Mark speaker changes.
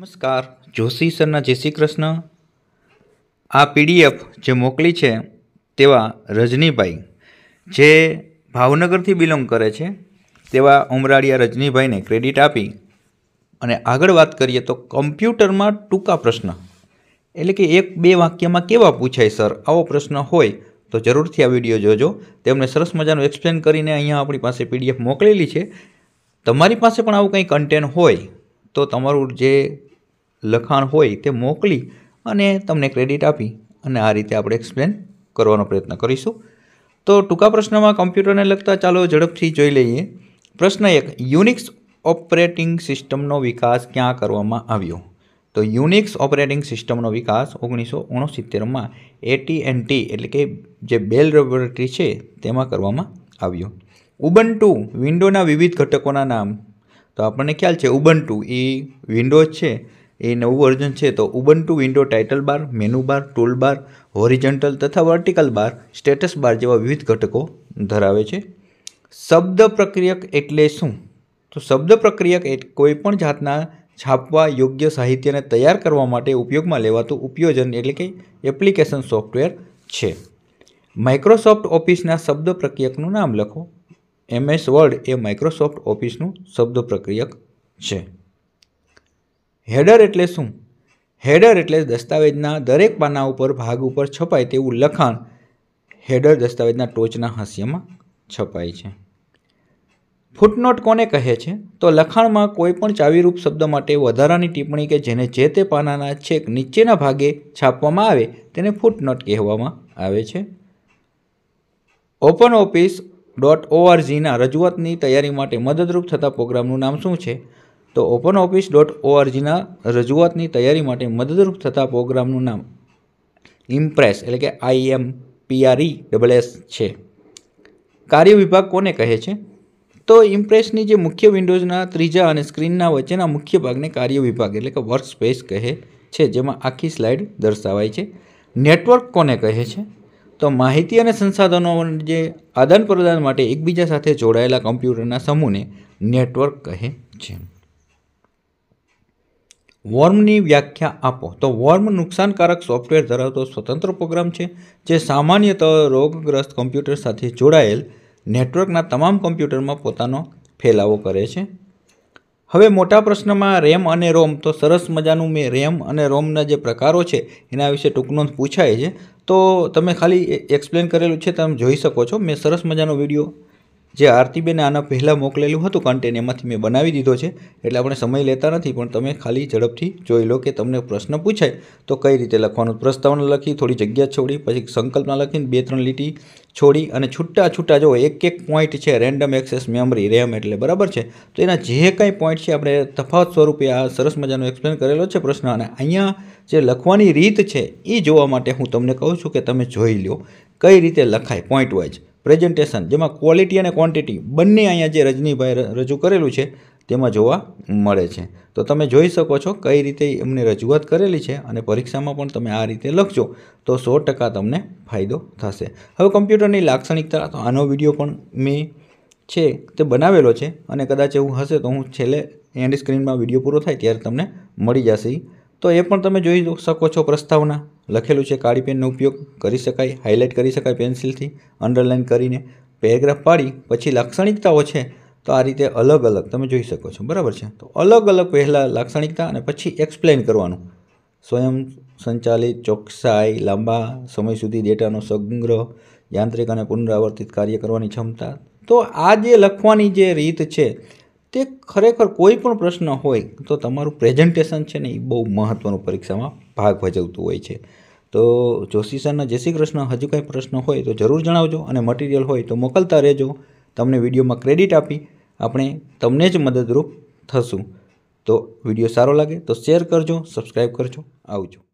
Speaker 1: નમસ્કાર જોશી સરના જય શ્રી કૃષ્ણ આ પીડીએફ જે મોકલી છે તેવા રજનીભાઈ જે ભાવનગરથી બિલોંગ કરે છે તેવા ઉમરાળિયા રજનીભાઈને ક્રેડિટ આપી અને આગળ વાત કરીએ તો કમ્પ્યુટરમાં ટૂંકા પ્રશ્ન એટલે કે એક બે વાક્યમાં કેવા પૂછાય સર આવો પ્રશ્ન હોય તો જરૂરથી આ વિડીયો જોજો તેમણે સરસ મજાનું એક્સપ્લેન કરીને અહીંયા આપણી પાસે પીડીએફ મોકલેલી છે તમારી પાસે પણ આવું કંઈ કન્ટેન્ટ હોય તો તમારું જે લખાણ હોય તે મોકલી અને તમને ક્રેડિટ આપી અને આ રીતે આપણે એક્સપ્લેન કરવાનો પ્રયત્ન કરીશું તો ટૂંકા પ્રશ્નમાં કમ્પ્યુટરને લગતા ચાલો ઝડપથી જોઈ લઈએ પ્રશ્ન એક યુનિક્સ ઓપરેટિંગ સિસ્ટમનો વિકાસ ક્યાં કરવામાં આવ્યો તો યુનિક્સ ઓપરેટિંગ સિસ્ટમનો વિકાસ ઓગણીસો ઓણસિત્તેરમાં એટી એન ટી એટલે કે જે બેલ લેબોરેટરી છે તેમાં કરવામાં આવ્યો ઉબન ટુ વિન્ડોના વિવિધ ઘટકોના નામ તો આપણને ખ્યાલ છે ઉબન ટુ એ વિન્ડોઝ છે એ નવું વર્ઝન છે તો Ubuntu window title bar menu bar tool bar horizontal તથા વર્ટિકલ બાર સ્ટેટસ બાર જેવા વિવિધ ઘટકો ધરાવે છે શબ્દ પ્રક્રિયક એટલે શું તો શબ્દ પ્રક્રિયક કોઈપણ જાતના છાપવા યોગ્ય સાહિત્યને તૈયાર કરવા માટે ઉપયોગમાં લેવાતું ઉપયોજન એટલે કે એપ્લિકેશન સોફ્ટવેર છે માઇક્રોસોફ્ટ ઓફિસના શબ્દ પ્રક્રિયકનું નામ લખો એમએસ વર્ડ એ માઇક્રોસોફ્ટ ઓફિસનું શબ્દ પ્રક્રિયક છે હેડર એટલે શું હેડર એટલે દસ્તાવેજના દરેક પાના ઉપર ભાગ ઉપર છપાય તેવું લખાણ હેડર દસ્તાવેજના ટોચના હાસ્યમાં છપાય છે ફૂટનોટ કોને કહે છે તો લખાણમાં કોઈપણ ચાવીરૂપ શબ્દ માટે વધારાની ટિપ્પણી કે જેને જે તે પાનાના છેક નીચેના ભાગે છાપવામાં આવે તેને ફૂટનોટ કહેવામાં આવે છે ઓપન ઓફિસ ડોટ ઓઆરજીના રજૂઆતની તૈયારી માટે મદદરૂપ થતા પ્રોગ્રામનું નામ શું છે તો ઓપન ઓફિસ ડોટ ઓઆરજીના રજૂઆતની તૈયારી માટે મદદરૂપ થતા પ્રોગ્રામનું નામ ઇમ્પ્રેસ એટલે કે આઈ એમ પીઆરઈ ડબલ એસ છે કાર્ય વિભાગ કોને કહે છે તો ઇમ્પ્રેસની જે મુખ્ય વિન્ડોઝના ત્રીજા અને સ્ક્રીનના વચ્ચેના મુખ્ય ભાગને કાર્ય વિભાગ એટલે કે વર્ક સ્પેસ કહે છે જેમાં આખી સ્લાઇડ દર્શાવાય છે નેટવર્ક કોને કહે છે તો માહિતી અને સંસાધનો જે આદાન પ્રદાન માટે એકબીજા સાથે જોડાયેલા કમ્પ્યુટરના સમૂહને નેટવર્ક કહે છે વોર્મની વ્યાખ્યા આપો તો વોર્મ નુકસાનકારક સોફ્ટવેર ધરાવતો સ્વતંત્ર પ્રોગ્રામ છે જે સામાન્યતઃ રોગગ્રસ્ત કમ્પ્યુટર સાથે જોડાયેલ નેટવર્કના તમામ કમ્પ્યુટરમાં પોતાનો ફેલાવો કરે છે હવે મોટા પ્રશ્નમાં રેમ અને રોમ તો સરસ મજાનું મેં રેમ અને રોમના જે પ્રકારો છે એના વિશે ટૂંકનો પૂછાય છે તો તમે ખાલી એક્સપ્લેન કરેલું છે તમે જોઈ શકો છો મેં સરસ મજાનો વિડીયો જે આરતીબેને આના પહેલાં મોકલેલું હતું કન્ટેન એમાંથી મેં બનાવી દીધો છે એટલે આપણે સમય લેતા નથી પણ તમે ખાલી ઝડપથી જોઈ લો કે તમને પ્રશ્ન પૂછાય તો કઈ રીતે લખવાનું પ્રસ્તાવના લખી થોડી જગ્યા છોડી પછી સંકલ્પના લખીને બે ત્રણ લીટી છોડી અને છૂટા છૂટા જો એક એક પોઈન્ટ છે રેન્ડમ એક્સેસ મેમરી રેમ એટલે બરાબર છે તો એના જે કાંઈ પોઈન્ટ છે આપણે તફાવત સ્વરૂપે આ સરસ મજાનો એક્સપ્લેન કરેલો છે પ્રશ્ન અને અહીંયા જે લખવાની રીત છે એ જોવા માટે હું તમને કહું છું કે તમે જોઈ લો કઈ રીતે લખાય પોઈન્ટ વાઇઝ પ્રેઝન્ટેશન જેમાં ક્વોલિટી અને ક્વોન્ટિટી બંને અહીંયા જે રજનીભાઈ રજૂ કરેલું છે તેમાં જોવા મળે છે તો તમે જોઈ શકો છો કઈ રીતે એમને રજૂઆત કરેલી છે અને પરીક્ષામાં પણ તમે આ રીતે લખજો તો સો ટકા તમને ફાયદો થશે હવે કમ્પ્યુટરની લાક્ષણિકતા તો આનો વિડીયો પણ મેં છે તે બનાવેલો છે અને કદાચ એવું હશે તો હું છેલ્લે એન્ડ સ્ક્રીનમાં વિડીયો પૂરો થાય ત્યારે તમને મળી જશે તો એ પણ તમે જોઈ શકો છો પ્રસ્તાવના લખેલું છે કાળી પેનનો ઉપયોગ કરી શકાય હાઇલાઇટ કરી શકાય પેન્સિલથી અંડરલાઇન કરીને પેરેગ્રાફ પાડી પછી લાક્ષણિકતાઓ છે તો આ રીતે અલગ અલગ તમે જોઈ શકો છો બરાબર છે તો અલગ અલગ પહેલાં લાક્ષણિકતા અને પછી એક્સપ્લેન કરવાનું સ્વયં સંચાલિત ચોકસાઈ લાંબા સમય સુધી ડેટાનો સંગ્રહ યાંત્રિક અને પુનરાવર્તિત કાર્ય કરવાની ક્ષમતા તો આ જે લખવાની જે રીત છે તે ખરેખર કોઈ પણ પ્રશ્ન હોય તો તમારું પ્રેઝન્ટેશન છે ને એ બહુ મહત્ત્વનું પરીક્ષામાં ભાગ ભજવતું હોય છે તો જોશી સરના જય શ્રી કૃષ્ણ હજુ કાંઈ પ્રશ્ન હોય તો જરૂર જણાવજો અને મટીરિયલ હોય તો મોકલતા રહેજો તમને વિડીયોમાં ક્રેડિટ આપી આપણે તમને જ મદદરૂપ થશું તો વિડીયો સારો લાગે તો શેર કરજો સબસ્ક્રાઈબ કરજો આવજો